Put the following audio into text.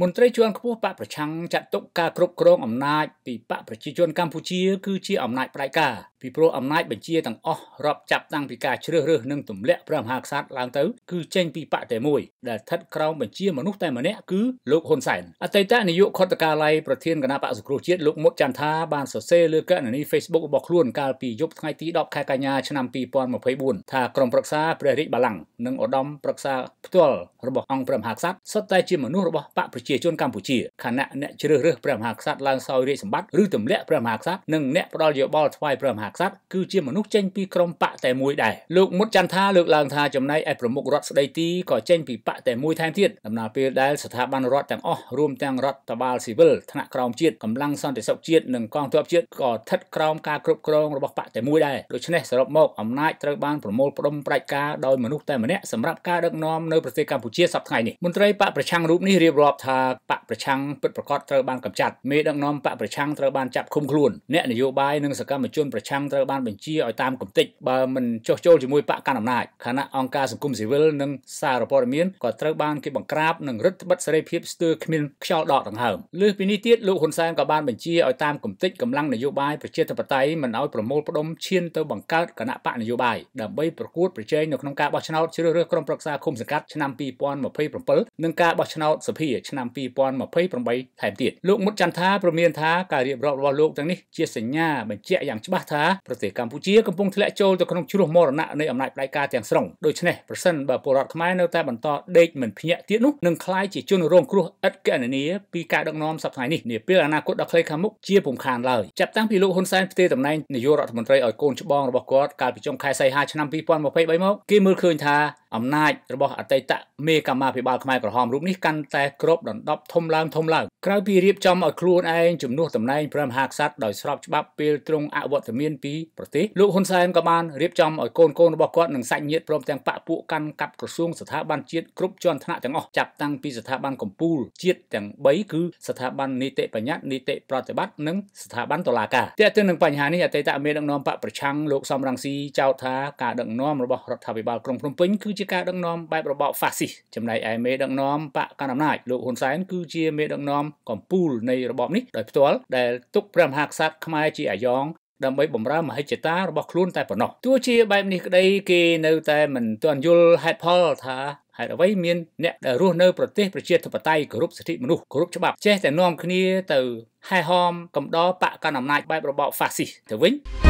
មន្ត្រីជាន់ខ្ពស់បកប្រឆាំងចាត់ទុកការគ្រប់គ្រងអំណាចពីបកប្រជាជនកម្ពុជាគឺជាអំណាចផ្ដាច់ការពីព្រោះអំណាចបញ្ជាទាំងអស់រាប់ចាប់តាំងពីការជ្រើសរើសនិងទម្លាក់ព្រះមហាក្សត្រឡើងទៅគឺចេញពីបកតែមួយដែលស្ថិតក្រោមបញ្ជាមនុស្សតែម្នាក់គឺលោកហ៊ុនសែនអតីតនាយកខុទ្ទកាល័យប្រធានគណៈបក្សសង្គ្រោះជាតិលោកមុតចន្ទថាបានសរសេរលើកណនី Facebook របស់ខ្លួនកាលពីយប់ថ្ងៃទី10ខែកញ្ញាឆ្នាំ2024ថាក្រុមប្រឹក្សាព្រះរាជបល្ល័ង្កនិងឧត្តមប្រឹក្សាផ្ទាល់របស់អង្គព្រះមហាក្សត្រសុទ្ធតែជាមនុស្សរបស់បកប្រជាជនកម្ពុជាខណៈអ្នកជ្រើសរើសព្រះមហាក្សត្រឡើងសោយរាជសម្បត្តិឬទម្លាក់ព្រះមហាក្សត្រនិងអ្នកផ្ដល់យោបល់ថ្វាយព្រះមហាហាក្សត្រគឺជាមនុស្សចេញពីក្រមបកតែមួយដែរលោកមុតចន្ទថាលើកឡើងថាចំណែកឯប្រមុខរដ្ឋស្ដីទីក៏ចេញពីបកតែមួយថែមទៀតដំណើរពេលដែលស្ថាប័នរដ្ឋទាំងអស់រួមទាំងរដ្ឋបាលស៊ីវិលថ្នាក់ក្រោមជាតិកម្លាំងសន្តិសុខជាតិនិងកងទ័ពជាតិក៏ស្ថិតក្រោមការគ្រប់គ្រងរបស់បកតែមួយដែរដូច្នេះសរុបមកអំណាចត្រូវបានប្រមូលផ្ដុំប្រាច់ការដោយមនុស្សតែម្នាក់សម្រាប់ការដឹកនាំនៅប្រទេសកម្ពុជាសប្តាហ៍នេះមន្ត្រីបកប្រឆាំងរូបនេះរៀបរាប់ថាបកប្រឆាំងពិតប្រាកដត្រូវបានកម្ចាត់មេដឹកនាំបកប្រឆាំងត្រូវបានចាប់ឃុំខ្លួនអ្នកនយោបាយនិងសកម្មជនប្រឆាំងកម្មត្រូវបានបញ្ជាឲ្យតាមគំតិចបើមិនចុះចូលជាមួយបកកណ្ដាលអំណាចខណៈអង្គការសង្គមស៊ីវិលនិងសារព័ត៌មានក៏ត្រូវបានគេបង្ក្រាបនិងរឹតបន្តឹងសេរីភាពស្ទើរគ្មានខ្យល់ដកដង្ហើមលើសពីនេះទៀតលោកហ៊ុនសែនក៏បានបញ្ជាឲ្យតាមគំតិចកម្លាំងនយោបាយប្រជាធិបតេយ្យមិនឲ្យប្រមូលផ្ដុំឈានទៅបង្កើតគណៈបកនយោបាយដើម្បីប្រកួតប្រជែងនៅក្នុងការបោះឆ្នោតជ្រើសរើសក្រុមប្រឹក្សាឃុំសង្កាត់ឆ្នាំ2027និងការបោះឆ្នោតសភាឆ្នាំ2028ថែមទៀតលោកមុតចន្ទថាប្រមានថាការរៀបរាប់របស់លោកទាំងនេះជាសញ្ញាបញ្ជាក់យ៉ាងច្បាស់ថាប្រទេសកម្ពុជាកំពុងធ្លាក់ចូលទៅក្នុងជ្រោះមរណៈនៃអំណាចផ្ដាច់ការទាំងស្រុងដូច្នេះប្រសិនបើពលរដ្ឋខ្មែរនៅតែបន្តដេកមិនភ្ញាក់ទៀតនោះនឹងក្លាយជាជនរងគ្រោះឥតគណនាពីការដឹកនាំសប្តាហ៍នេះនាពេលអនាគតដ៏ខ្លីខាងមុខជាពុំខានឡើយចាប់តាំងពីលោកហ៊ុនសែនផ្ទេរតំណែងនាយករដ្ឋមន្ត្រីឲ្យកូនច្បងរបស់គាត់កាលពីចុងខែសីហាឆ្នាំ2023មកគេមើលឃើញថាអំណាចរបស់អតីតមេកម្មាភិបាលខ្មែរក្រហមរូបនេះកាន់តែគ្របដណ្ដប់ធំឡើងធំឡើងក្រៅពីរៀបចំឲ្យខ្លួនឯងជំនួសតំណែងព្រះមហាក្សត្រដោយស្របច្បាប់ពេលទ្រង់អវត្តមានពីប្រទេសលោកហ៊ុនសែនក៏បានរៀបចំឲ្យកូនកូនរបស់គាត់និងសាច់ញាតិព្រមទាំងបកពួកកាន់កាប់ក្រសួងស្ថាប័នជាតិគ្រប់ជាន់ថ្នាក់ទាំងអស់ចាប់តាំងពីស្ថាប័នកម្ពុជាជាតិទាំង3គឺស្ថាប័ននីតិបញ្ញត្តិនីតិប្រតិបត្តិនិងស្ថាប័នតុលាការទាក់ទងនឹងបញ្ហានេះអតីតមេដឹកនាំបកប្រឆាំងលោកសំរងស៊ីចោទថាការដឹកនាំរបស់រដ្ឋាភិបាលក្រុងភ្នំពេញគឺជាការដឹកនាំបែបរបបហ្វាស៊ីសចំណែកឯមេដឹកនាំបកកណ្ដាលអំណាចលោកហ៊ុនសែនគឺជាមេដឹកនាំកំពូលនៃរបបនេះដោយផ្ទាល់ដែលទុកព្រះមហាក្សត្រខ្មែរជាអាយ៉ងដើម្បីបំរើមហិច្ឆតារបស់ខ្លួនតែប៉ុណ្ណោះទោះជាបែបនេះក្តីគេនៅតែមិនទាន់យល់ហេតុផលថាហេតុអ្វីមានអ្នកដែលរស់នៅប្រទេសប្រជាធិបតេយ្យគោរពសិទ្ធិមនុស្សគោរពច្បាប់ចេះតែនាំគ្នាទៅហែហមកំដរបកកណ្ដាលអំណាចបែបរបបហ្វាស៊ីសទៅវិញ